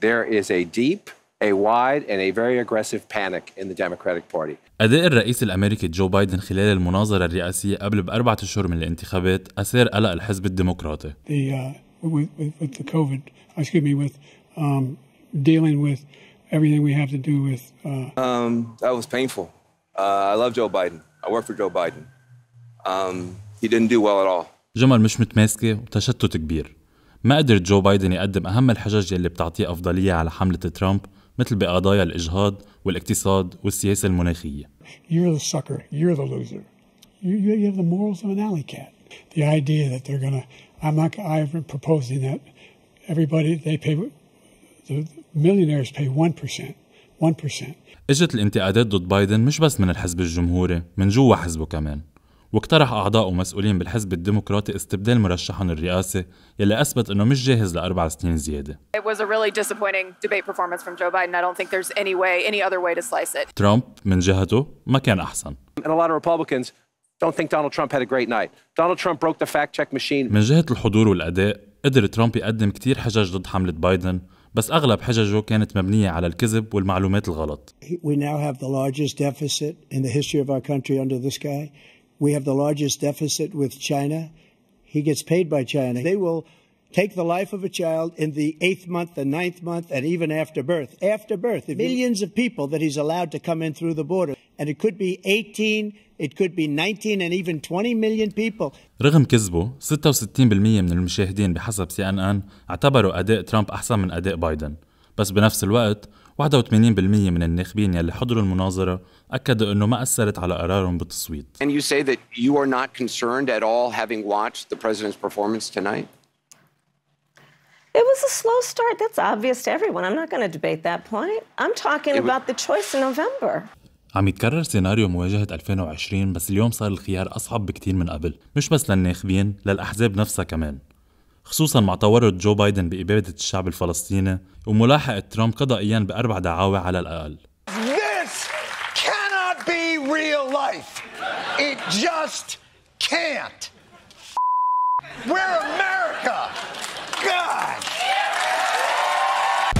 There is a deep, a wide, and a very aggressive panic in the Democratic Party. أداء الرئيس الأمريكي جو بايدن خلال المناظرة الرئاسية قبل بأربعة أشهر من الانتخابات أثار قلق الحزب الديمقراطي. The, uh, with, with, with the COVID, excuse me, with um, dealing with everything we have to do with. Uh... Um, that was painful. Uh, I love Joe Biden. I work for Joe Biden. Um, he didn't do well at all. جمال مش متماسكة وتشتت كبير ما قدر جو بايدن يقدم أهم الحجج يلي بتعطيه أفضلية على حملة ترامب مثل بقضايا الإجهاض والاقتصاد والسياسة المناخية You're the sucker, you're the loser You, you have the morals of an alley cat The idea that they're gonna I'm not I'm proposing that everybody they pay the millionaires pay 1% اجت الانتقادات ضد بايدن مش بس من الحزب الجمهوري من جوا حزبه كمان واقترح أعضاء ومسؤولين بالحزب الديمقراطي استبدال مرشحهم الرئاسة يلي أثبت إنه مش جاهز لأربع سنين زيادة. ترامب من جهته ما كان أحسن. من جهة الحضور والأداء قدر ترامب يقدم كتير حجج ضد حملة بايدن بس أغلب حججه كانت مبنية على الكذب والمعلومات الغلط. We now have the largest deficit in the history of our country under this guy. We have the largest deficit with China. He gets paid by China. They will take the life of a child in the eighth month, the ninth month, and even after birth. After birth, millions of people that he's allowed to come in through the border. And it could be 18, it could be 19 and even 20 million people. رغم كذبه 66% من المشاهدين بحسب سي اعتبروا اداء ترامب احسن من اداء بايدن بس بنفس الوقت 81% من الناخبين يلي حضروا المناظرة أكدوا أنه ما أثرت على قرارهم بالتصويت. And you say that you are not concerned at all having watched the president's performance tonight? It was a slow start. That's obvious to everyone. I'm not going to debate that point. I'm talking about the choice in November. عم يتكرر سيناريو مواجهة 2020 بس اليوم صار الخيار أصعب بكتير من قبل مش بس للناخبين للأحزاب نفسها كمان خصوصا مع تورط جو بايدن بإبادة الشعب الفلسطيني وملاحقة ترامب قضائيا بأربع دعاوى على الأقل This cannot be real life. It just can't. We're America.